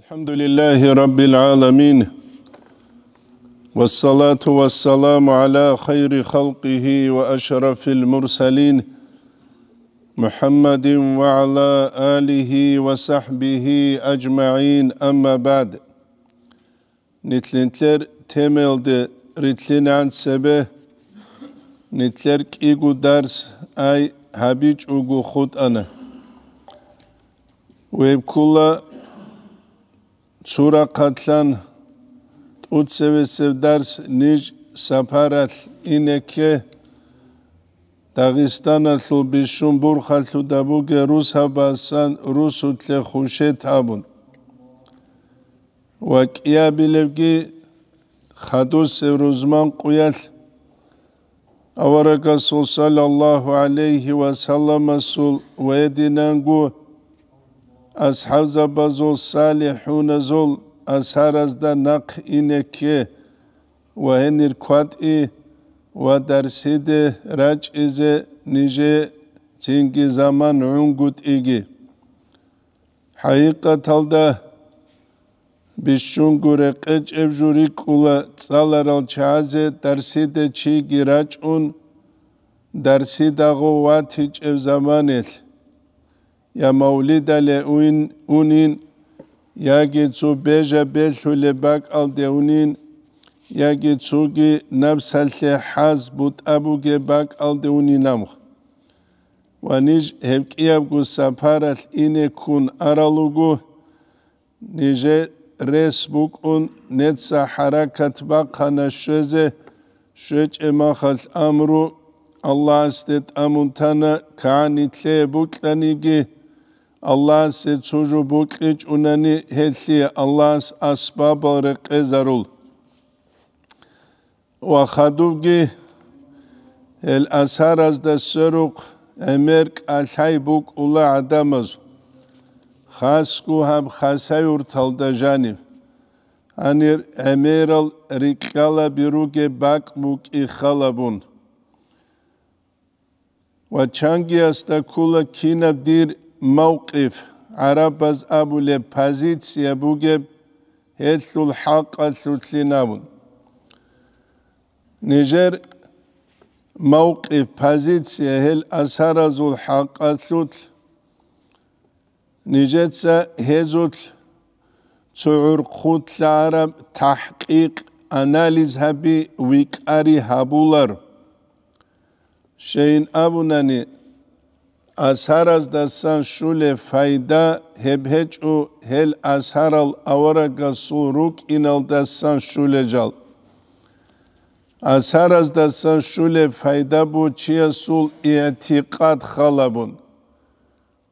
الحمد لله رب العالمين والصلاة والسلام على خير خلقه وأشرف المرسلين محمد وعلى آله وصحبه أجمعين أما بعد نتلنتلر تيميل دي ritlinen عن سبه نتلر كيغو درس أي ugu أوغو خود أنا ويبكولا Sura Katlan Utseve Sevdars Nij Saparat İneke დაღისტანათლუ ბიშუმბურხალთუ დაბუგე რუსაბასან რუსუთლე ხუშეთ აბუნ ვაკიაბილევგი ხადუს ევრუზმან ყუიალ ავარაკასულ სალალლაჰუ ალეიჰი ვასალამასულ ვედინანგუ ასჰავზაბაზო სალიჰუნაზულ ასარაზდა ნაქ ინეკე ვაენირ ქვატი ვადარსიდე რაჭიზე ნიჟე ცინკი ზამან უნგუტ იგი ჰაიკათალდა ბიშუნგურე ყეჭებჟური კულა წალარალ ჩააზე დარსიდე ჩიგი რაჭუნ დარსიდაღო ვათი ჭევ ზამანელ ya Maulida le uin unin ya ki tsu beja belhu le bak al de unin ya ki tsu ki nabs haz but abu ke bak al de unin amh ve nij hevkiyab gu saparal ine kun aralugu nije resbuk un netsa harakat bakana şöze şöç emahal amru Allah istet amuntana kani tle butlani ალლას ეცუჟუ ბუკი ჭუნანი ჰელი ალლას ასბაბ რეზარულ ვა ხადუგი ელ ასარაზ და სერუყ ემერკ ალჰაი ბუკ ულა ადამაზ ხასკუ ჰამ ხასაი ურთალდა ჟანი ანერ ემერალ რიკალა ბირუგე ბაკ მუკ ხალაბუნ ვა ჩანგიას და ქულა კინა დირ موقف عربز ابو لبازيتسيا بوجب هيتل حق سوتلينابون نيجر موقف بازيتسيا هل اسهرز الحق سوت نيجتسا هيزوت تعور خوت العرب تحقيق اناليز هبي ويك اري هابولر شين ابو ناني از هر از دستان شول فایده هب هچ او هل از هر ال اورگ سوروک این ال دستان شول جل از هر از دستان شول فایده بو چیه سول اعتقاد خالبون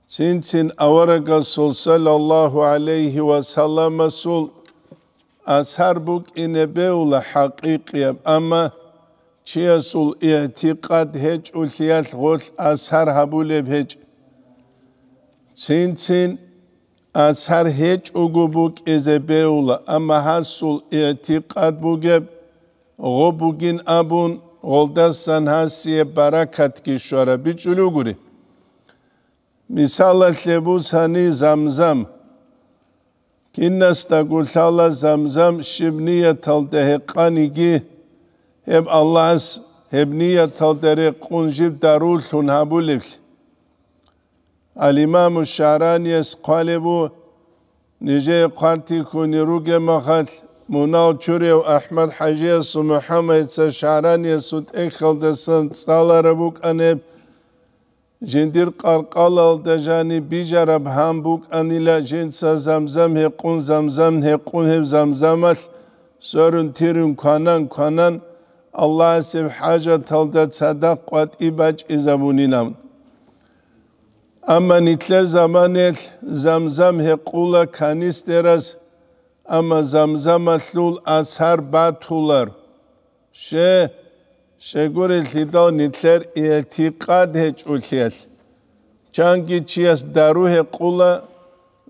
چین چین اورگ سول صلی الله علیه و سلم سول از هر بوک این بیول حقیقی اما çiyasul itikad heç ulsiyal gol ashar habule heç sinsin ashar heç ugubuk ezebeula ama hasul itikad bugeb gobugin abun oldasan hasiye barakat kişora biçulu guri misala lebus hani zamzam kinnas da gulsala zamzam şibniye tal deheqanigi اب الله از هبنية تلتري قنجب دارول هابولك الامام الشعراني از قالبو نجي قارتي كوني روغي مخال مناو چوري و احمد حجي از محمد از شعراني از اخل دسن سالة ربوك انب جندر قرقال الدجاني بيجرب هم بوك انيلا جنس زمزم هقون زمزم هقون هب زمزمت سرن تيرن كانان كانان Allah sibhaja talda sadakat qat ibac izabuninam. Ama nitle zaman el zamzam he hequla kanisteras ama zamzam atlul ashar batular. Şe şe şegure tlido nitler itikad heçulyel. Çanki çiyas daru hequla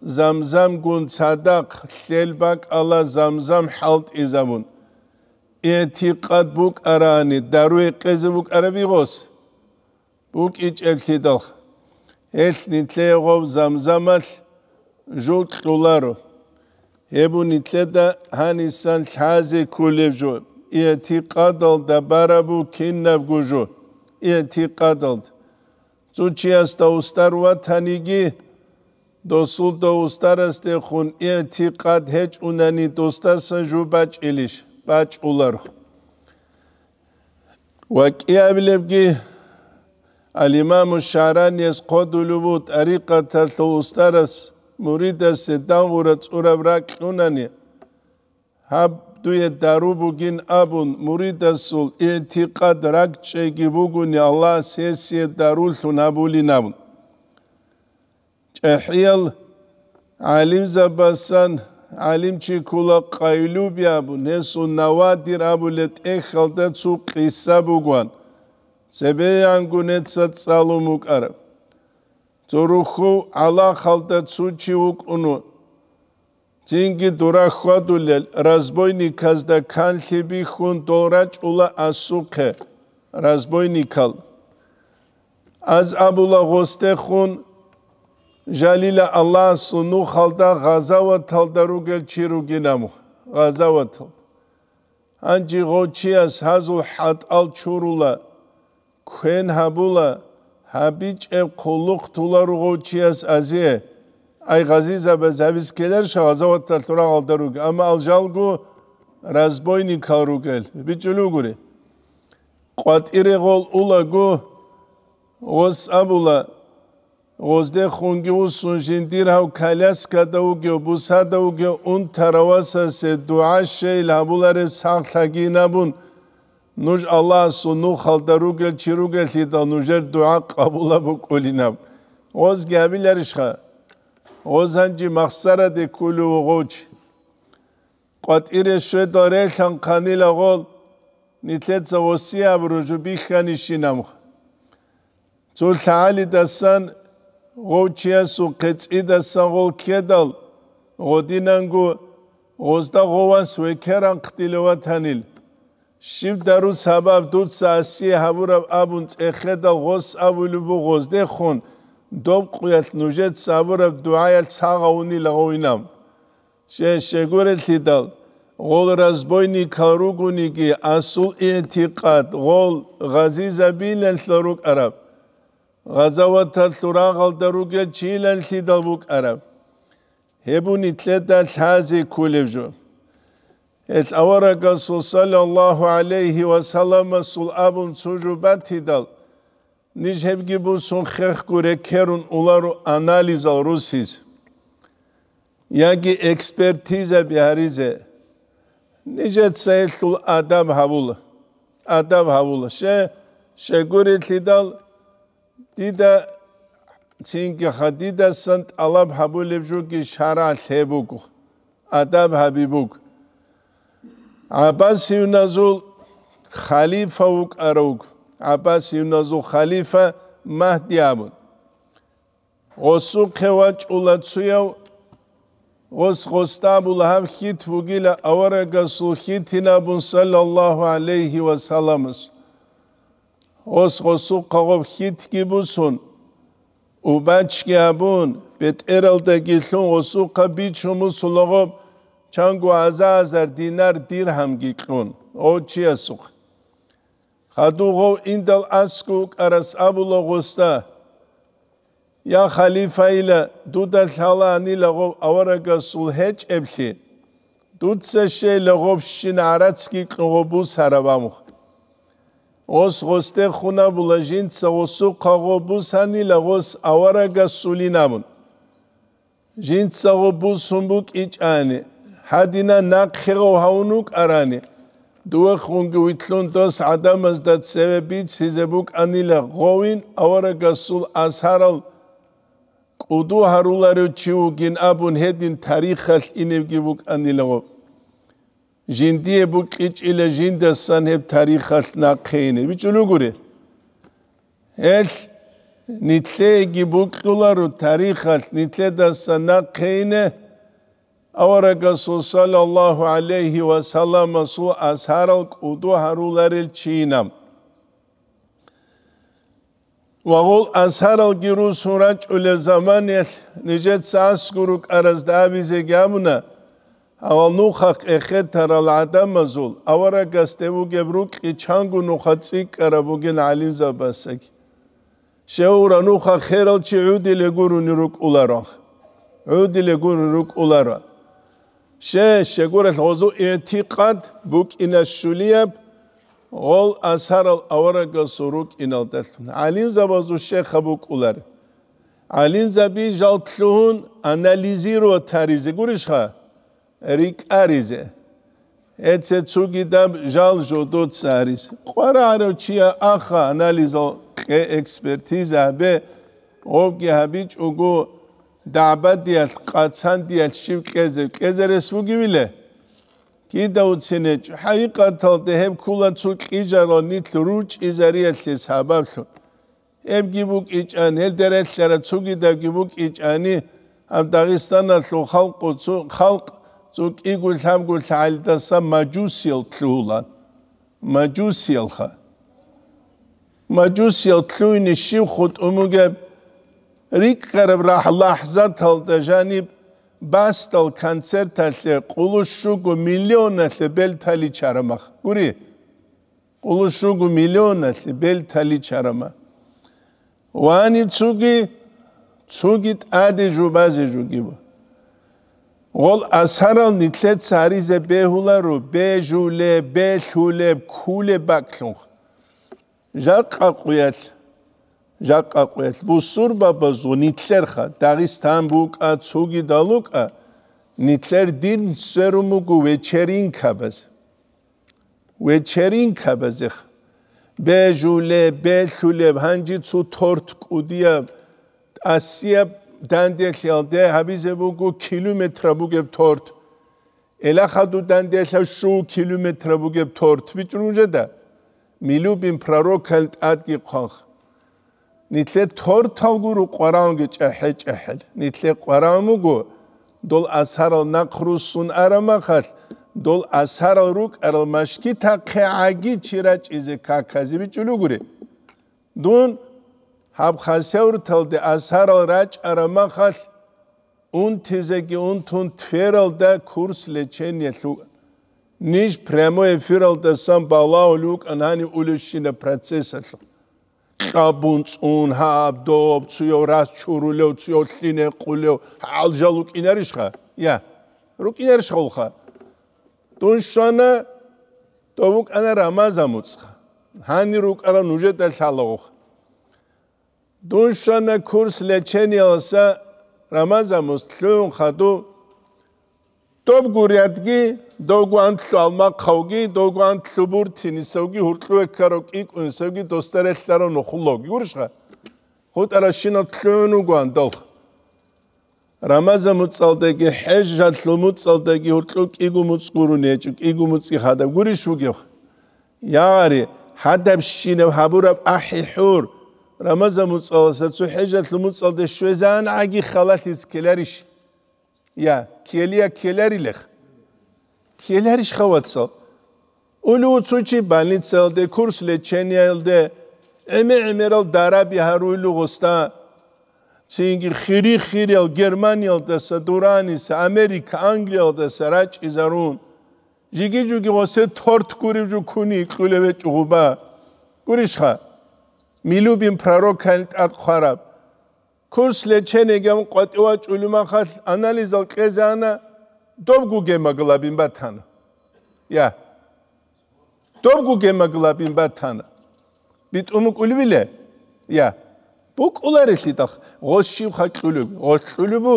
zamzam gun sadak lelbak ala zamzam halt izabun. ეთი ყად ბუკ არანი დარვე ყეზე ბუკ არა ვიღოს ბუკ იჭელთი და ესნი წეღობ ზამზამალ ჟულტ ხულარო ებუნი წე და ჰანისან ჩაზე ქულებჟო ეთი ყადალ და ბარა ბუკ ქინნაბ გუჟო ეთი ყადალ წუჩიას და უსტარვა თანიგი დოსულ და უსტარასტე ხუნ ეთი ყად ჰეჭ უნანი დოსტასა ჟუბაჭილიშ ბაჭულარ ვაკიაბლებგი ალიმამუ შარანიეს ყოდულუბუ ტარიკათა ლუსტარას მურიდასე დამურა წურავრაკუნანი ჰაბ დუე დარუბუგინ აბუნ მურიდასულ ეთიყად რაკჭეგი ბუგუნი ალა სესიე დარულუ ნაბულინავუ ჭეჰიელ ალიმ ზაბასან ალიმჩი ქულა ყაილუბიაბუ ნესუ ნავადირაბულეთ ეხალდა ცუ ყისაბუგვან ზებეანგუნეცა წალუმუკარ ზურუხუ ალა ხალდა ცუ ჩიუკუნუ ძინგი დურახვადულე რაზბოინიკას და ქანლიბი ხუნ დორა ჭულა ასუქე რაზბოინიკალ აზ აბულა ღოსტე ხუნ جلیل الله سنو خالدا غذا و چی دروگ چیروگی غذا و تال انجی غوچی از هزو حد آل چورولا کهن هبولا هبیچ اب قلوخ تولا رو غوچی از ازیه ای غزی زبه زبیز کلر شا غذا و تال تورا اما الجال گو رزبوی نیکار رو گل بیچلو گوری قوات غول اولا گو غس ابولا غزده خونگی و سنجندیر هاو کلیس کده و گیو بوسا و گیو اون تراوس هسته دعا شه الهبول هرف ساختگی نبون نوش الله سو نو خلده رو گل رو گل دا نوشر دعا قبول بو کلی نب غز گابی لرش خواه غز هنجی مخصره ده کلو و غوچ قد ایرشو داره شن قنیل غل نیتلت زغسی ابرو جو بیخ کنیشی نمخ تو سعالی دستان ღოჩიასო ქეცი და საღო ქედალ ღოდინანგო ოსდა ღოვას ვეკერან ხტილოვათანილ შიბ დარუ საბავ დუც ასი ჰაბურა აბუნ წეხე და ღოს აბულუბო ღოსდე ხონ დომ ყიალ ნუჟეთ საბურა დუაიალ საღაუნი ლაღოინამ შე შეგურე თიდალ ღოლ რაზბოინი ქარუგუნი კი ასულ ეთიყად ღოლ ღაზიზაბილენ სლორუკ არაბ ღაზავათა სურაღალდა რუგე ჩილენ ჩიდალ ვუკარა ჰებუნი წედა ჩაზი ქულებჟო ეს ავარა გასო სალალლაჰუ ალეიჰი ვასალამა სულ აბუნ სუჯუბა თიდალ ნიჟებგი ბუსუნ ხეხკურე ქერუნ ულარუ ანალიზალ რუსის იაგი ექსპერტიზა ბიარიზე ნიჯეთ საილ სულ ადამ ჰავულ ადამ ჰავულ შე შეგური თიდალ დიდა ცინკი ხადიდა სანტ ალაბ ჰაბულებჟუ კი შარა ლებუკ ადაბ ჰაბიბუკ აბას იუნაზულ ხალიფა უკ არუკ აბას იუნაზულ ხალიფა მაჰდი აბუნ ოსუ ხევა ჭულა ცუია ოს ხოსტაბულ ჰამ ხიტ ვუგილა ავარა გასუ ხიტინა ბუნ სალალლაჰუ ალეიჰი ვასალამას ოს ხოსუ ყოვ ხით გიბუსუნ უბაჩ გიაბუნ პეტერალდა გილუნ ოსუ ყაბი ჩუმუ სულოღო ჩანგუ აზაზარ დინარ დირჰამ გიყუნ ოჩიასუ ხადუღო ინდალ ასკუ ყარას აბულოღოსტა ია ხალიფა ილა დუდა ხალანი ლაღო ავარაგა სულ ჰეჭ ებში დუცე შე ლაღო შინ არაც გიყუბუ სარავამხ ოს ხოსტე ხუნაბულა ჟინცა ოსუ ყაღობუსანილა ოს ავარაგასულინამუნ ჟინცა ყაღობუსუნბუ კიჭანი ჰადინა ნაკხერო ჰაუნუ კარანი დუე ხუნგი ვითლუნდოს ადამას და ცევები ციზებუკ ანილა ღოვინ ავარაგასულ ასარალ კუდუ ჰარულარო ჩიუგინ აბუნ ჰედინ თარიხალ ინევგიბუკ ანილა ღოვინ ჟინდიე ბუ კიჭილე ჟინდასან ჰებ თარიხალ ნაკეინე ბიჭულუ გური ელ ნიტლე იგი ბუკულარუ თარიხალ ნიტლე დასან ნაკეინე أورك صلى الله عليه وسلم سو أسهر القدوهر لرلشينم وغول أسهر الجرو سورج أول زمان نجد ساسكرك أرزدابي زجامنا ავალ ნუხა ეხეთ არალ ადამაზულ ავარა გასტევუგებ რუკი ჩანგუ ნუხა ციკარა ბუგენ ალიმ ზაბასაკ შეურა ნუხა ხერალ ჩი უდილე გურუნი რუკ ულარო უდილე გურუნი რუკ ულარო შე შეგურა ხოზუ ეთიყად ბუკ ინაშულიებ ол асарал аварага сурук иналдас алим забазу шеха бук улар алим заби жалтлун анализиро таризе гуришха რიკარიზე ეცე ცუგი და ჟალჟო დოც არის ყარა არო ჩია ახა ანალიზო ყე ექსპერტიზა ბე ოგიაბი ჭუგუ დააბადია ყაცანდია შივკეზე კეზერეს უგივილე კიდა უცინე ჩაიყათო დეებ ქულა ცუ ყიჟარო ნით რუჭი ზარიათლე საბავშო ემ გიბუ ყიჭან ელდერეთლარა ცუგი და გიბუ ყიჭანი ამ დაღისტანას ხალყო ხალყ ზოგ იგულ სამგულ საალდა სამაჯუსიელ თრულა მაჯუსიელ ხა მაჯუსიელ თრუინი შიხუთ უმუგე რიკ ყარებ რაჰ ლაჰზა თალდა ჟანი ბასტალ კონცერტალე ყულუშუგუ მილიონალე ბელთალი ჩარამა გური ყულუშუგუ მილიონალე ბელთალი ჩარამა ვანი ცუგი ცუგით ადეჟუ ბაზეჟუ გიბო ol asaral nitlet sarize behularu bejule belhule kule baklun jaqaqwiat jaqaqwiat busur baba zonitlerxa dagistan buka tsugi daluka nitler din serumugu vecherin kabaz vecherin kabazex bejule belhule hanji tsu tort kudia asiap დანდიახალდე აბიზებუკუ კილომეტრაბუგებ თორთ ელახადუ დანდიახალ შუ კილომეტრაბუგებ თორთ ვიჭრუნჟა და მილუბიმ პრაროქალ ატკი ყონხ ნიტლე თორთალგურუ ყვარანგე ჭაჰე ჭაჰელ ნიტლე ყვარამუგუ დოლ ასარალ ნაყრუსუნ არამახალ დოლ ასარალ რუკ არალ მაშკი თაქე აგი ჩირაჭიზე ქაქაზი ვიჭულუგური დუნ აფხაზეურთელდე ასარო რაჭარა მახალ უნთიზეგი უნთუნ თვერალდა კურს ლეჩენია ლუ ნიშ პრემო ეფირალდა სამ ბალაო ლუკ ანანი ულუშინა პროცესა ლუ ყაბუნ წუნ ჰაბ დობ ცუო რას ჩურულო ცუო ლინე ყულო ალჟალუ კინარიშხა ია რუ კინარიშხა ხა დონშანა დოვუკ ანა რამაზა მოცხა ჰანი რუკ ანა ნუჟეტა შალოხა Душана курс лечения оса рамазамус тлун хаду топ гурядги догуан тлалма хауги догуан тлубур тинисовги хуртлуэккаро кикунсовги достарэхтаро нухулоги гуршха хут арашина тлуну гуан долг рамазамус цалдеги хэжжа тлуму цалдеги хуртлу кигумус гуру нечу кигумус гихада гуришу гих Яри хадабшинев хабурав ахихур რამაზა მოწალასაც უჰეჯათ მოწალდე შვეზან აგი ხალათის ქელარიშ ია ქელია ქელარილე ქელარიშ ხავაცო ულუ წუჩი ბანიცელდე კურსლე ჩენიელდე ემე ემერალ დარაბი ჰარულუ გოსტა ცინგი ხირი ხირელ გერმანიელ და სადურანის ამერიკა ანგლიელ და სარაჭი ზარუნ ჯიგი ჯუგი ოსე თორთ კურივჯუ ქუნი იყულევე ჭუბა გურიშხა მილუბიმ ფრაროქენ ატხარა კურსლე ჩენე გამ ყოტევა ჭულიმან ხალ ანალიზო ყეზანა დობგუ გემაგლაბიმ ბათან ია დობგუ გემაგლაბიმ ბათან ბიტუმუ კულვილე ია ბუკულერისი და ღოშში ხა ჭულიბ ღოშულიბუ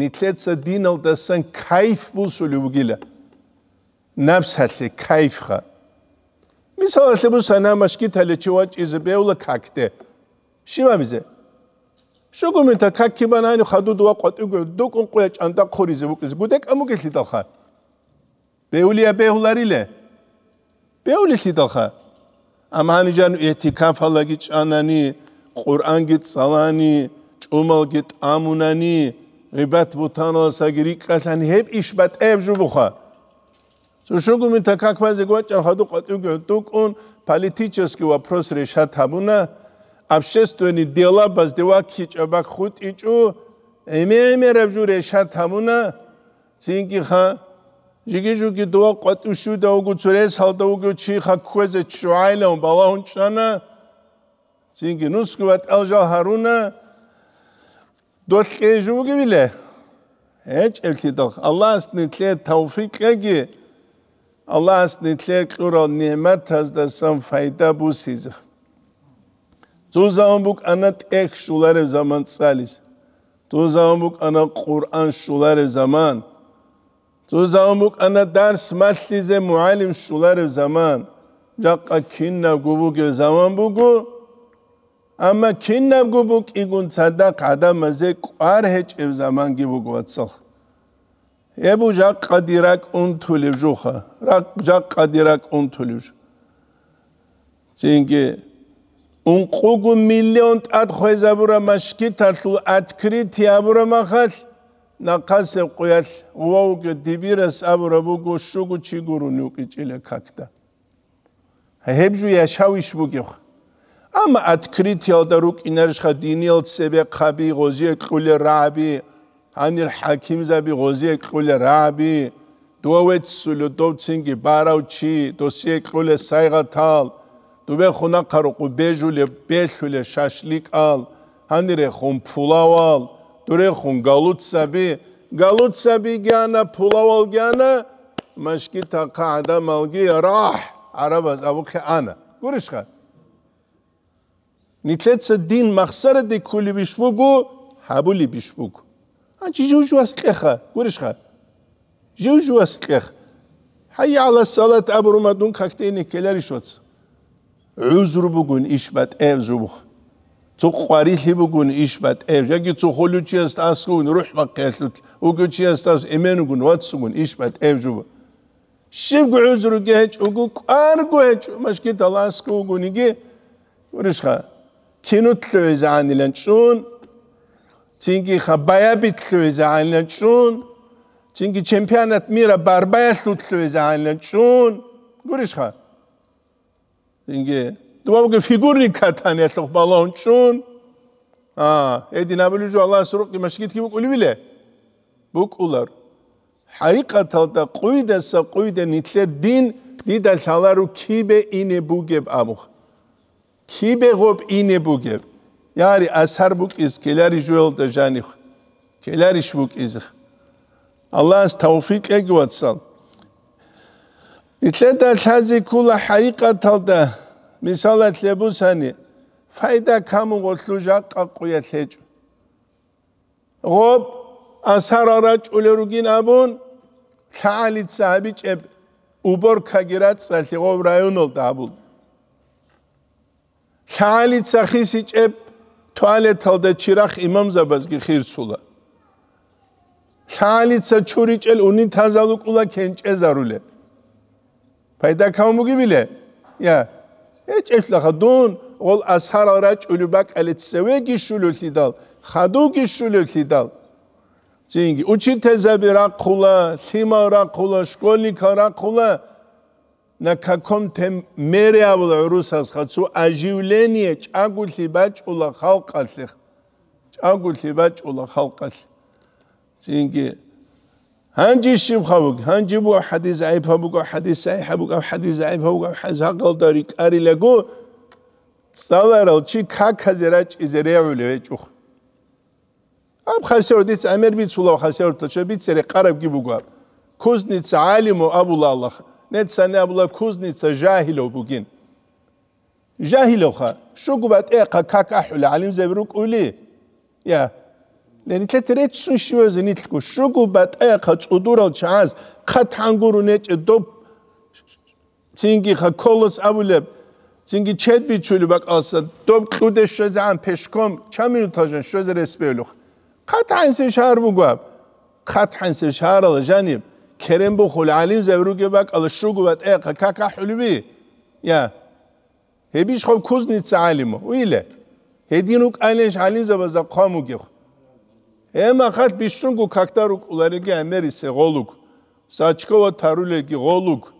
ნიტლეცა დინალ და სან кайფ ბუსულიბგილა ნაფსალე кайფ ხა მისალასებო სანამაშკი თალეჩოა ჭიზბეულა ქაქტე შიმამიზე შოგომენტა ქაქიბან აინ ხადუდვა ყატიგვე დოკონ ყოა ჭანდა ხორიზე უკიზ გუდე კამუკისლი დახა ბეულია ბეულარილე ბეულისლი დახა ამანიჯან ეთიკან ფალაგი ჭანანი ყურანგი წავანი ჭუმალგი ტამუნანი ღიბათ ბუთანოსაგი რიკასანი ჰებ იშბატ ებჟუ ბუხა სუშუგუმი თაკაკმაზე გვაჭარხადო ყატიუკე თუკონ პოლიტიჩესკი ვაფროს რეშათაბუნა აბშესტვენი დელაბას დევა ქიჭებაკ ხუტიჭუ ემეემერებჟუ რეშათაბუნა წინკი ხა ჯიგიჯუკი დოა ყატუშუ და უგუცურე სალდა უგუჩი ხა ქუეზე ჩუაილო ბალაუნჩანა წინკი ნუსკვა ტალჟა ჰარუნა დოშკეჟუგი ვილე ეჭ ერთი დოხ ალას ნიტლე თავფიკეგი ალას ნიტლერ კრო ნემათას და სამ ფაიდა ბუსიზ ძუზამბუკ ანატ ეხ შულარე ზამან წალის ძუზამბუკ ანა ყურან შულარე ზამან ძუზამბუკ ანა დარს მასლიზე მუალიმ შულარე ზამან ჯაყა ქინნა გუბუგე ზამანბუგუ ამა ქინნა გუბუკ იგუნცა და ყადამაზე ყარ ჰეჭევ ზამან გიბუგვაცო ებუ ჯაყადირაკ უნთულივ ჯუხა რაკ ჯაყადირაკ უნთულივ ჯინგე უნ ყუგუ მილიონ ტად ხეზაბურა მაშკი თალუ ათკრი თიაბურა მახალ ნაყასე ყუალ უაუკე დიბირას აბურა ბუგუ შუგუ ჩიგურუნი უკიჭილე ქაქდა ჰებჟუ ეშავიშ ბუგიხ ამ ათკრი თიალ და რუკინარშხა დინიალ წებე ხაბი ღოზი ეკული რაბი ანილ ჰაკიმზაბი ღოზია ყულა რაბი დოვეთ სულო დოვცინგი ბარავჩი დოსი ყულა საიღათალ დუბე ხუნა ყარო ყუბეჟული ბეშული შაშლიკალ ანირე ხუმ ფულავალ დურე ხუნ გალუცსაბი გალუცსაბი გიანა ფულავალ გიანა მაშკი თაყა ადამალგი რაჰ არაბას აბუქი ანა გურიშხა ნიტლეცა დინ მახსარა დე ქული ბიშბუგუ ჰაბული ბიშბუგუ ან ჯიუჯუას ყეხა გურიშხა ჯიუჯუას ყეხ ჰაი ალა სალათ აბრუმადუნ ქაქტენი კელარიშოც უზრ ბუგუნ იშბატ ევზუბხ цоқвари хибугун ишбат эвжаги цохолючэс тасгун рухмак кэлут угучэс тас эменугун ватсугун ишбат эвжу шибгу узру гэч угу кар гэч машки таласгугун иги уришха кинутлэ зэанилэн чун წინგი ხაბაიაბიცლუეზა ალნაჩუნ წინგი ჩემპიონატ მირა ბარბაიასუცლუეზა ალნაჩუნ გურიშხა წინგი დუმავგე ფიგურნი ქათანი ახლ ბალონჩუნ აა ედინაბლუჟო ალა სრუყი მაშკითკი უკულვილე ბუკულარ ჰაიყათალდა ყუიდა სა ყუიდა ნიტლედინ დიდა სალარუ ქიბე ინებუგებ ამუხ ქიბე ღობ ინებუგებ Яри асарбук из келяри жуэл да жаних. Келяри швук из. Аллах с тауфик эг ватсал. Итле да лази кула хайка талда. Мисал атле бусани. Файда каму гослу жакка куя тлечу. Гоб асар арач улеругин абун. Таали цахабич эб. Убор кагират сали гоб районол да абул. Таали цахисич эб. თვალეთალდა ჩირახ იმამზაბას გიხირცულა ჩალიცა ჩურიჭელ უნითაზალუკულა ქენჭეზარულე ფაიდა ქაუმუგიბილე ია ეჭეშლა ხადუნ ყოლ ასარარა ჭულუბა ყალეცევე გიშულუთიდალ ხადუ გიშულუთიდალ ჯინგი უჩითეზაბი რაკულა სიმა რაკულა სკოლიკა რაკულა на каком-то мере авла русас хацу оживление чагули бачула халкасы чагули бачула халкасы цинги ханджи шимхавг ханджи бу хадис айфабу го хадис айхабу го хадис айфабу го хазагал дари кари лего саларал чи какхазера чизереуле вечух аб хасердис амер бицула хасерто чи бицере карабги бугар кузница алиму абулаллах ნეცანებლა კუზნიცა ჟაჰილო ბუგინ ჟაჰილო ხა შუგუბატ ეყა კაკაჰულ ალიმ ზებრუ ყული ია ლენიჩეტრეც შუშვეზე ნიტლკუ შუგუბატ ეყა წუდურალ ჩანს ხა თანგურუ ნეჭე დო წინგი ხა კოლოს აბულებ წინგი ჩედბი ჩული ბაკალსა დო ყუდე შეზე ან პეშკომ ჩამინუთაჟენ შეზე რესპეულუ ხა თანსე შარბუგვა ხა თანსე შარალ ჟანიბ kerem bu khul alim zevruge bak al shugu vat e kaka khulbi ya hebish khul kuzni tsalimo uile hedinuk alish alim zeva za qamu ge ema khat bishun gu kaktar ulare ge ener ise goluk sachkova tarule ge goluk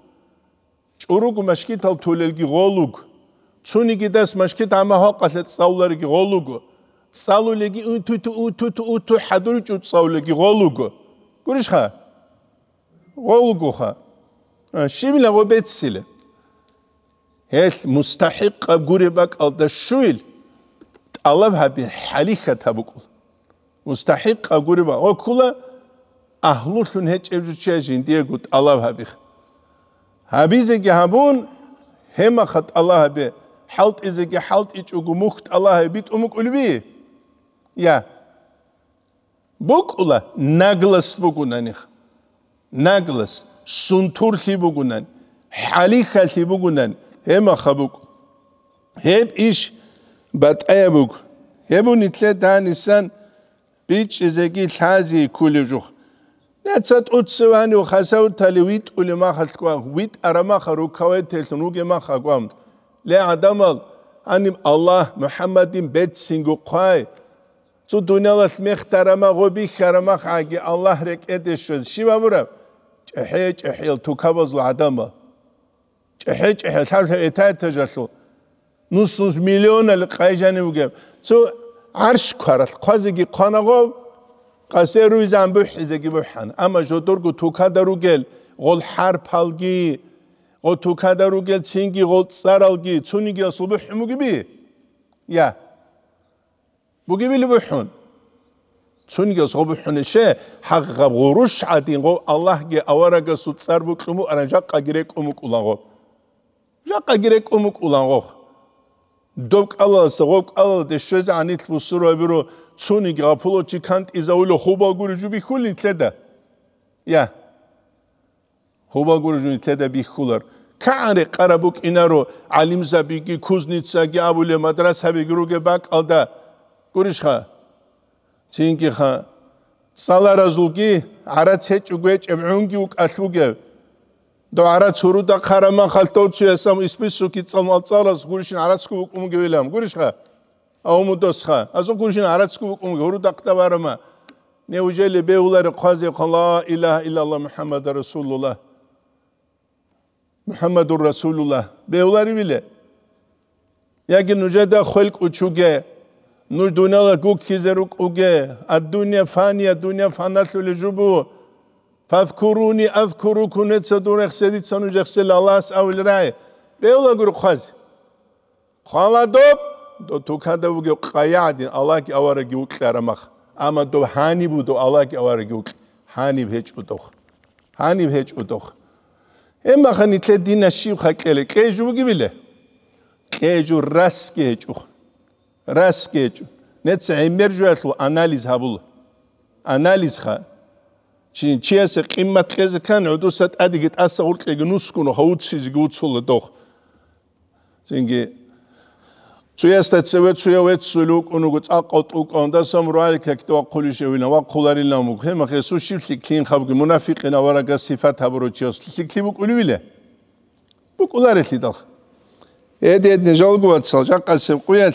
churuk mashki tal tulel ge goluk tsuni ge das mashki tama ha qalat tsavlar ge goluk tsalule ge ututu ututu ututu hadul ju tsavle ge goluk gurish kha ვოლგუხა შემილა ვებეცილე ეს მუსტაჰიკა გურება კალდა შუილ ალავაბი ჰალიხა თაბუკულ მუსტაჰიკა გურება ოკულა აჰლუშუნ ჰეჭებჯუჩე ჟინდიეგუ ალავაბი ჰაბიზე გაბუნ ჰემახატ ალავაბი ჰალტ იზე გი ჰალტ იჭუგუ მუხტ ალავაბი ტუმუკულბი ია ბუკულა ნაგლასბუგუნანიხ ნაგლს სუნთურ ხიბუგუნან ჰალი ხალიბუგუნან ემა ხაბუკ ჰებ ის ბატაებუკ ჰებუნი წე დანისან ბიჭ ზეგი ლაზი კულიჯუხ ნაცად უცვანი ხასაუთალი ვიტული მახალკვა ვიტ არამახა როქავეთელ ნუგე მახა ყამ ლე ადამალ ანი ალლაჰ მუჰამადიმ ბეცინგუ ყაი ცუ დუნიალას მეხტარამა ღუბი ხარამა ხაგი ალლაჰ რეკედეშუ შივამურა ჭეჰე ჭეჰილ თუ ქავაზლ ადამა ჭეჰე ჭეჰილ სამს ეთათე ჟასო ნუსუს მილიონალ ყაიჟანი უგე ცო არშ ქარალ ყაზიგი ყანაღო ყასერუ ზამ ბუჰიზეგი ბუჰან ამა ჟოდორგო თუ ქადარუგელ ღოლ ჰარფალგი ღო თუ ქადარუგელ ცინგი ღოლ წარალგი ცუნიგი ასუბუჰი მუგიბი ია მუგიბი ლუბუჰუნ ჩუნიო ზობუჰუნიშე ჰაგღა ღურუშ ადინღო ალლაჰგე ავარაგასუ წარბუკლუმუ არანჯა ყაგირე კუმუკ ულანღო ჯა ყაგირე კუმუკ ულანღო დოკალასო ყალდე შეზა ანითლუ სუროებირო ჩუნი გაფულოჩი კანტ იზაულო ხუბაგურიჯუ ბიხული თლედა ია ხუბაგურიჯუ თლედა ბიხულარ კანრე ყარაბუკ ინარო ალიმზაბიგი ქუზნიცაგი აბულე მადრასავი გრუგე ბაკალდა გურიშხა წინკი ხა სალარაზულკი არაცეჭუგე ჭემუნგი უკალუგე და არაცურუ და ხარამან ხალტოცი ესა ისმისუკი წამალწალას გურიშინ არაცკუ უკუმგე ველამ გურიშ ხა აუმუდოს ხა ასო გურიშინ არაცკუ უკუმგე ორუ დაქტა ვარმა ნე უჯელი ბეულარი ყაზი ყალა ილაჰ ილალა მუჰამადა რასულულა მუჰამადურ რასულულა ბეულარი ვილე ياგი ნუჯედა ხელკუჩუგე ნულ დუნალა გუქიზერ უკუგე ადუნია ფანია დუნია ფანაშული ჯუბუ ფაზკურუნი აზკურუ კუნეცა დურე ხსედი ცანუ ჯახსელ ალას აულ რაი ბეულა გურ ხაზ ხალადობ დო თუკადა უგე ყაიადი ალაკი ავარეგი უკლი არამახ ამა დო ჰანი ბუდო ალაკი ავარეგი უკლი ჰანი ბეჭუტო ჰანი ბეჭუტო ემახანი თლე დინა შივხა კელე კეჯუ გიბილე კეჯუ რასკე ჭუხ რას გეჭ ნეც ემერჟუალო ანალიზ ჰაბულ ანალიზ ხა ჩინ ჩიესე ყიმათ ხეზე ქან ოდოსად ადიგეთ ასა ორტლე გნუსკუნო ხაუცი ზიგუცულა დოხ ზინგე ცუესტა ცევე ცუე ვეცულ უკუნუგო წაყოტ უკონდა სამრვალ ქექტო ყულიშევინა ვა ყულარილა მუ ხემ ხე სუშილი ქინ ხაბგი მუნაფიყინა ვარაგა სიფათ აბროჩიოს ლიქლი მუკულივილე მუკულარილი დოხ ედედნე ჟოლგუა ცალ ჟაყასე ყუიალ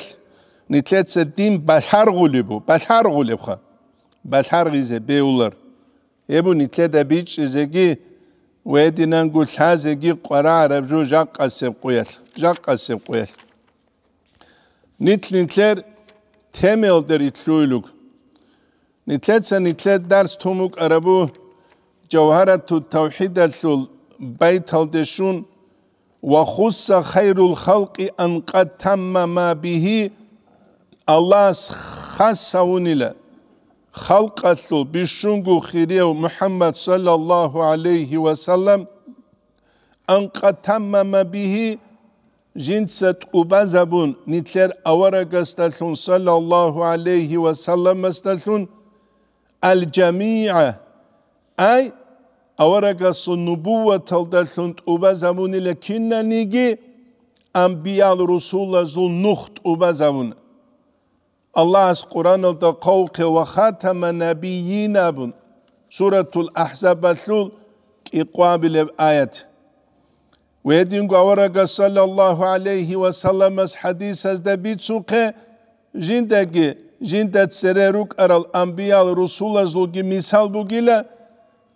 ნიტლეცე დიმ ბაშარგულიბუ ბაშარგულიხა ბაშარგიზე ბეულარ ებუ ნიტლედა ბიჭ ზეგი ვედინან გულა ზეგი ყარა არაბჟუ ჟაყასებ ყუელ ჟაყასებ ყუელ ნიტლინტლერ თემელდერ იტლუილუგ ნიტლეცე ნიტლედ დარს თუმუკ არაბუ ჯოვჰარათუ თავჰიდალ ბაითალდეშუნ ვახუსა ხაირულ ხალკი ანყა თამმა მა ბიჰი Аллас хасаунила халқатлу бишунгу хиреу Мухаммад саллаллаху алейхи вассалам анқатаммама бихи جنسة أبازبون نتلر أورق استلون صلى الله عليه وسلم استلون الجميع أي أورق النبوة تلدلون أبازبون لكن نيجي أنبياء الرسول ذو نخت أبازبون Allah's Quran of the Qawqi wa khatama nabiyina bun. Suratul Ahzab al-Thul iqwabil ayat. Wedin gwawaraga sallallahu alayhi wa sallam as hadis as da bit suqe jindagi jindat sereruk aral anbiyal rusul az lugi misal bugila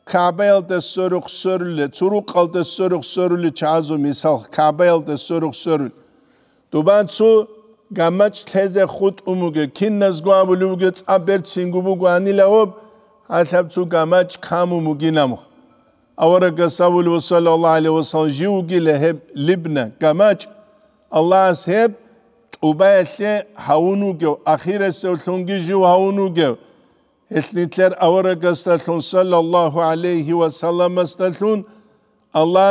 Kabe'l de sörük sörülü, Turukal de sörük sörülü çazu misal, Kabe'l de sörük sörülü. Duban su გამაჩლეზე ხუთ უმუგე კინას გვაბულუგე წაბერცინგუბუ გვანილაობ ასაბცუ გამაჩ ქამუმუგინამო أورك سول وصلى الله عليه وسلم جيوجي لهب لبنى كماج الله سهب وبايسي هاونوجو أخيرا سوتلونجي جو هاونوجو إثنتلر أورك استلون صلى الله عليه وسلم استلون الله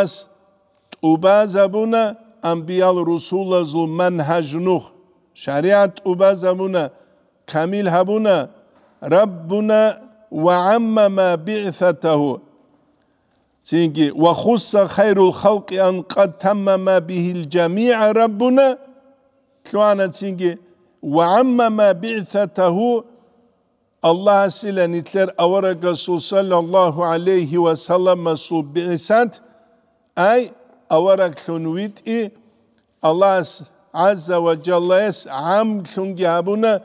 وبازابونا أنبياء الرسول ذو منهج نوح شريعت أبا زمنا كامل هبنا ربنا وعمم بعثته تيجي وخص خير الخلق أن قد تمم به الجميع ربنا كوانا تيجي وعمم بعثته الله سيلا نتلر أورق رسول صلى الله عليه وسلم صوب بعثت أي أورق ثنويت إيه الله عز وجل اس عام شنجابنا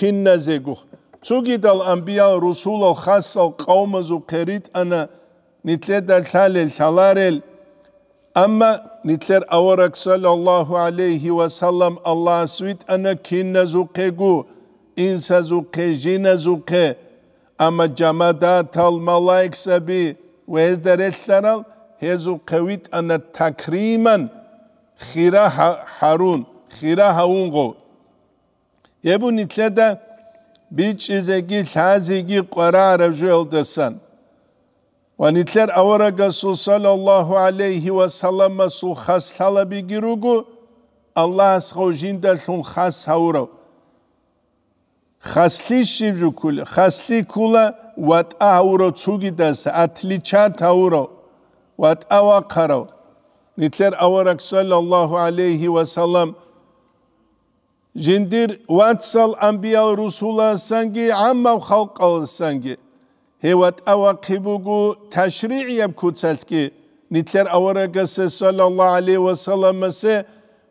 كنا زيغوخ تسوغيد الأنبياء رسول الخاصة القوم زوكريت أنا نتلد الشالل شلارل أما نتلر أورك صلى الله عليه وسلم الله سويت أنا كنا زوكيغو إنسا زوكي جينا زوكي أما جمادات الملائك سبي ويزدر الشلال هزو قويت أنا تكريما خيرا حارون خیره هاونگو یه بو نیتله ده بی چیزگی لحظگی قرار جویل دستن و نیتلر اورا گسو صلی الله علیه و سلم سو خس حالا بگیروگو الله از خوشین دلشون خس هورو خسلی جو کل خسلی کلا ود اورو چوگی دست اتلی چات اورو وات اوا قرو نیتلر که صلی الله علیه و سلم ژندر واتسال انبیا و رسولا سنگی عام و خلق سنگی هیوات او قیبوگو تشریعیم کوتسلت که نیتلر اوارا گسه صلی الله علیه و سلام سه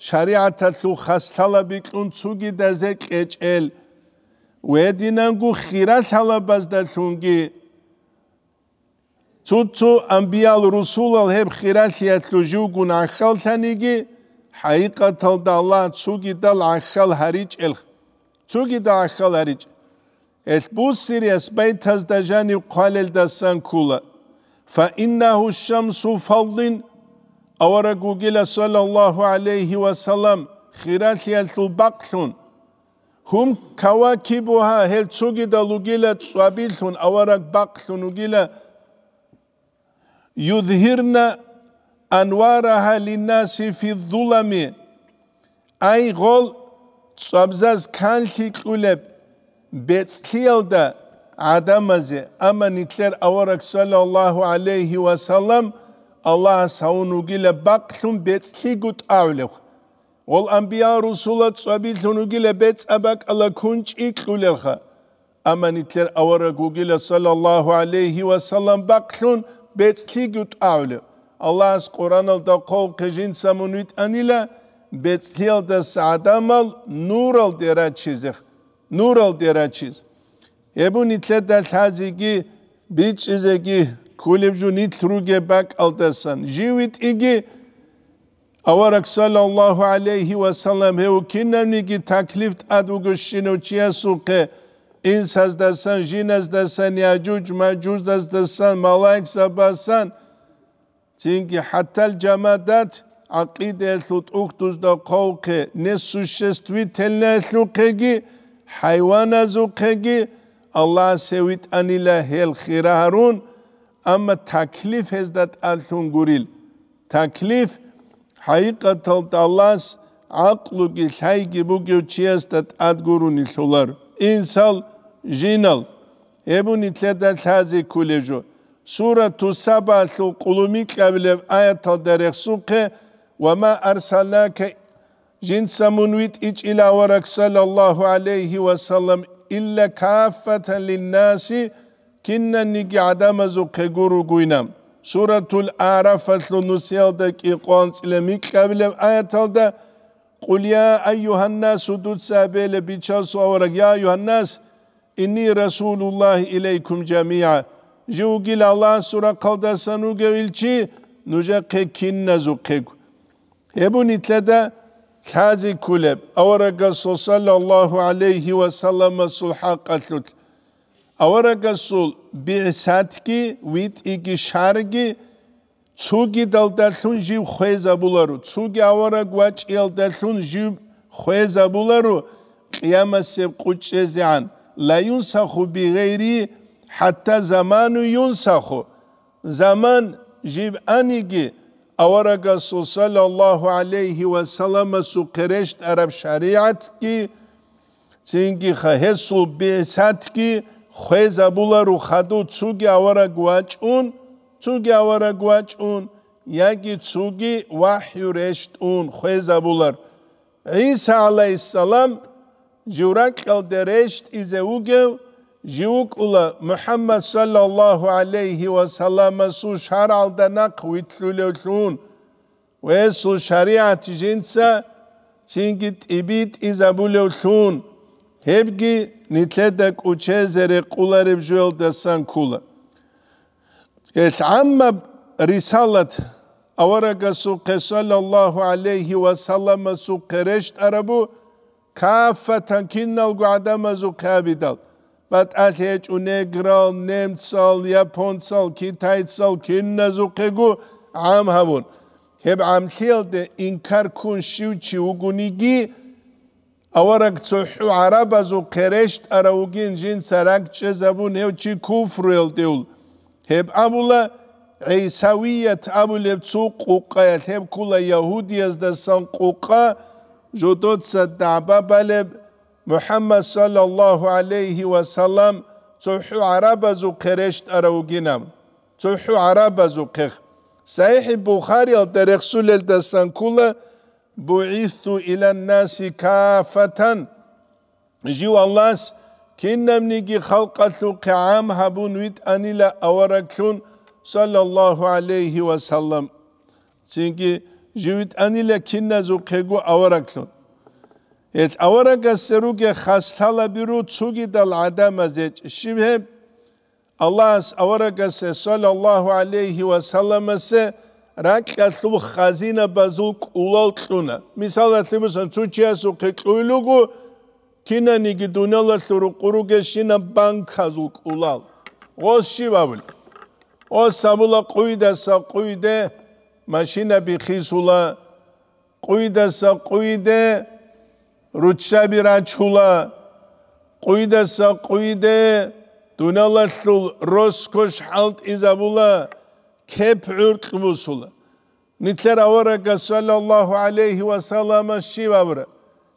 شریعت تلو خستالا بیکلون چوگی دزه کچ ال و دینانگو خیرات حالا بزدلونگی چو چو انبیا و رسولا هب خیرات یتلو جو گناه حقيقة الله تسوكي دل عخل هريج إلخ تسوكي دل عخل هريج البوسر يسبيت دجاني قال الدسان كولا فإنه الشمس فضل أورقو قيل صلى الله عليه وسلم خيرات يلتو بقلون هم كواكبها هل تسوكي دلو قيل تسوابيلون أورق بقلون جيلا يظهرنا ანვარაჰა ლინასი ფი ძულამი აი ღოლ წამზას კანხი ყულებ ბეცხიალდა ადამაზე ამან იქლერ ავარაკ სალალლაჰუ ალეიჰი ვასალამ ალლაჰ საუნუგილე ბაკლუმ ბეცხი გუტავლე ღოლ ანბია რუსულა წაბი ლუნუგილე ბეცაბაკ ალა კუნჭი ყულელხა ამან იქლერ ავარაკ უგილე სალალლაჰუ ალეიჰი ვასალამ ბაკლუმ ბეცხი გუტავლე الله از قرآن آل دکاو کجین سمنیت آنیلا بتسیل دس عدمال نورال دیرا چیزه نورال دیرا چیز. ابوا نیت دل تازی کی بیت چیزه کی کلی بچو نیت روی بگ آل جیویت ایگی الله علیه و سلم هو کن نمیگی تکلیف آدوجشینو چی اسو که انس هزدسان جین از یا جوج ما جوز هزدسان ملاک سباسان Çünkü hatta cemadet akide sutuk tuzda kovke ne suşestvitelne sukegi hayvana zukegi Allah sevit anila hel khirarun ama taklif hezdat alsun guril. Taklif hakikaten Allah's aklı ki saygı bu göçiyestat ad gurun isolar. İnsal jinal. Ebun itleda tazi kulejo. سورة سبا ثو قلومي قبل آيات درخسوق وما أرسلناك جنس منويت إج إلى ورق صلى الله عليه وسلم إلا كافة للناس كنا نجي عدم زوك جورو جوينام سورة الأعراف ثو نسيال دك إقوان سلمي قبل آية قل يا أيها الناس دود سابيل بيشال ورق يا أيها الناس إني رسول الله إليكم جميعاً jiugil Allah sura kalda sanu gevilçi nuja kekin nazu kek. Ebu nitlede tazi kuleb avaraga sallallahu aleyhi ve sellem sulha katlut. Avaraga sul bi'satki vit iki şargi ცუგი დალდალუნ ჟივ ხეზაბულარო ცუგი ავარაგ ვაჭიალ დალუნ ჟივ ხეზაბულარო ყიამასებ ყუჭეზიან ლა იუნსახუ ბიღეირი ჰათა ზამანუ იუნსახუ ზამან ჟიბ ანიგი ავარაგა სალალლაჰუ ალეიჰი ვასალამა სუქერეშტ араб შარიათკი წინგი ხესუ ბესათკი ხეზაბულარუ ხადუ ცუგი ავარაგ ვაჭუნ ცუგი ავარაგ ვაჭუნ იაგი ცუგი ვაჰიურეშტუნ ხეზაბულარ ისა ალეისალამ ჯურაკ ალდერეშტ იზეუგევ Jiukula Muhammed sallallahu aleyhi ve sellem su şaralda nakvit lülüsün ve su şeriat cinsa çingit ibit izabulüsün hebgi nitledek uçezere kularib jöldesan kula. Et amma risalet avaraga su sallallahu aleyhi ve sellem su reşt arabu kafeten kinnel guadama kabidal. პატათეჭ უნეგრალ ნემცალ იაპონცალ ქიტაიცალ ქინაზუქეგუ ამჰავონ ჰებ ამხილდე ინკარკუნ შიუჩი უგუნიგი ავარაკ ცუჰუ არაბაზუ ქერეშ არაუგინ ჯინ სარაკ ჩეზაბუ ნევჩი კუფრელდეულ ჰებ აბულა ეისავიათ აბულებ ცუ ყუყა ჰებ ქულა იაჰუდიას და სან ყუყა ჯოდოცა დაბაბალებ محمد صلى الله عليه وسلم تحو عربة زو قرشت أروغينام تحو عربة زو قخ صحيح البخاري الدرق سول الدسان كولا بعثوا إلى الناس كافة جيو الله كنم نيجي خلقة قعام هبون ويت أنيلا أوركون صلى الله عليه وسلم سينجي جيويت ويت أنيلا كنا زو قيقو أوركون ეთ ავარანკა სერუგე ხასთალაბირუ ცუგი დალ ადამაზე შიმე ალას ავარანკა სალალლაჰუ ალეიჰი ვასალამასე რაკათუ ხაზინა ბაზულ კულალ წუნა მისალათ იმსან ცუჩიასუ ქეკულუგუ თინანი გიდუნალასურუ ყურუგე შინა ბანკაზულ კულალ ოსში ბაბულ ოსამულა ყუიდა სა ყუიდე მაშინა ბიხისულა ყუიდა სა ყუიდე rutsha birachula, quida sa quide, dunalashul, roskosh halt izabula, kep urk musula. Nitler avaraka sallallahu aleyhi ve sallama şivavra.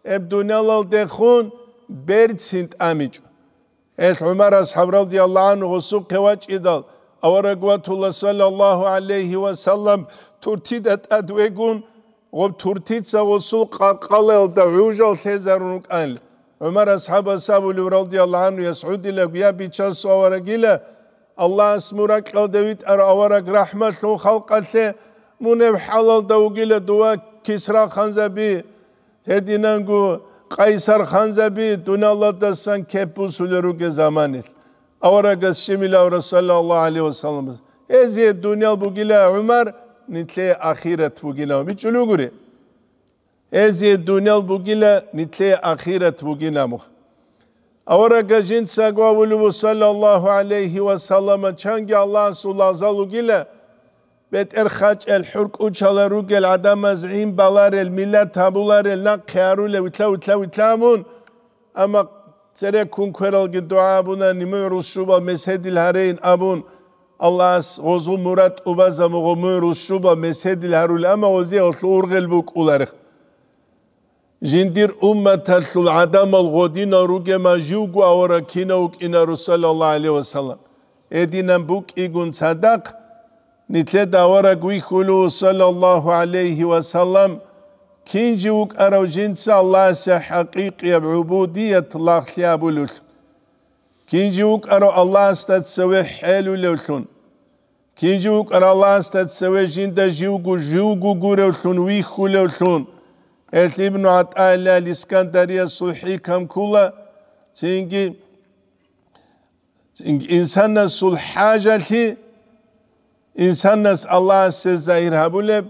Eb dunalal dekhun, bertsint amicu. Et Ömer ashab radiyallahu anh husu kevaç idal. Avaraka sallallahu aleyhi ve sallam, turtidat adwegun. غب ترتيتسا وسوق قال الدعوجة الحزرونك أنل عمر أصحاب أصحابه رضي الله عنه يسعود لك يا بيتشال صورك إلى الله اسمرك قال دويت أرأورك رحمة لو خلق له منب حلال دوغيلة دوا كسرى خنزبي تدينانكو قيصر خنزبي دون الله دستان كبوس لروك زمانيل أورك الشميل أورا صلى الله عليه وسلم إذ الدنيا بقيلة عمر ni tle akhirat mı? mi chuluguri ezi dunel bugila ni tle akhirat bugila mu awara gajin sagwa wulu sallallahu aleyhi ve sallam'a çangi allah sulla zalugila bet erhaç el hurk uçalaru gel adam azim balar el millet tabular el nakyaru le vitla vitla vitlamun ama sere kun kweral gi dua buna nimurus şuba meshedil hareyn abun Allahs ozu murat ubaza muğumur uşuba mesedil harul ama ozi oslu urgelbuk ularıq. Jindir ummetel sul adamal godina rugema jugu avara kinauk ina rusallallahu aleyhi ve sellem. Edinen buk igun sadak nitle davara guihulu sallallahu aleyhi ve sellem. Kinci uk aravjinsa Allah'a se hakikiye ubudiyet lahliyabulul. كنجوك أرى الله استد سوي حلو لوثون كنجوك أرى الله استد سوي جند جوجو جوجو جورثون ويخو لوثون ابن عطاء الله الإسكندرية صحي كم كلا تنجي إنسان سلحاجة إنسان الله سزاير هبولب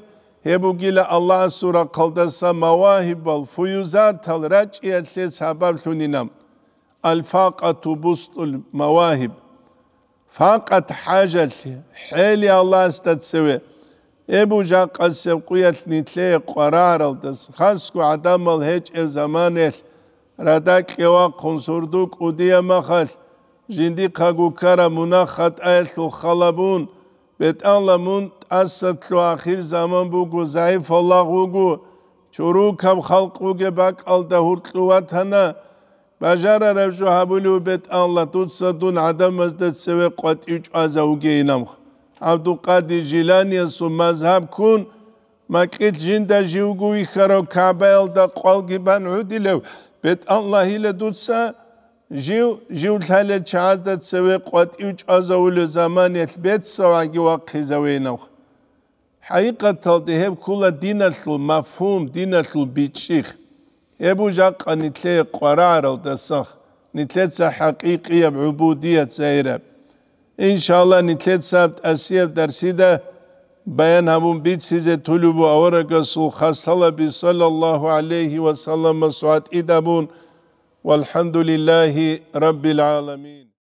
Hebu gile Allah sura kaldasa mavahib bal fuyuzat tal raç iyetle sabab suninam. الفاقة بسط المواهب فقط حاجة حالي الله استتسوي ابو جا قسم قويت نتلي قرار الدس خاسكو عدم الهج زمانه ردك يوا قنصردوك ودي مخل جندي قاقو كرا مناخت آيث خلبون بيت الله من تأسد لو زمان بوكو زعيف الله وقو شروع كم خلقوك باك الدهور تلواتنا بجارة رفشو حبولو بيت الله تتسدون عدم ازدت سوى قد اج ازوجي نمخ عبد القادر جيلاني سو مذهب كون ما كيت جين دا جيوغوي خرو كابيل دا قلقي بان عودي لو بيت الله لدوتسا جيو جيو تهالي چاز دا تسوي قد اج ازولو زمان يتبيت سواقي وقي زوي نمخ حقيقة تلتهب كل دينة المفهوم دينة البيتشيخ يبوجا جاق نتلي قرار التسخ نتلتسا حقيقية بعبودية سيرب إن شاء الله نتلي نتلتسا أسيب درسيدة بيان همون بيت سيزة طلب أورق سو خصلا صلى الله عليه وسلم سعات إدابون والحمد لله رب العالمين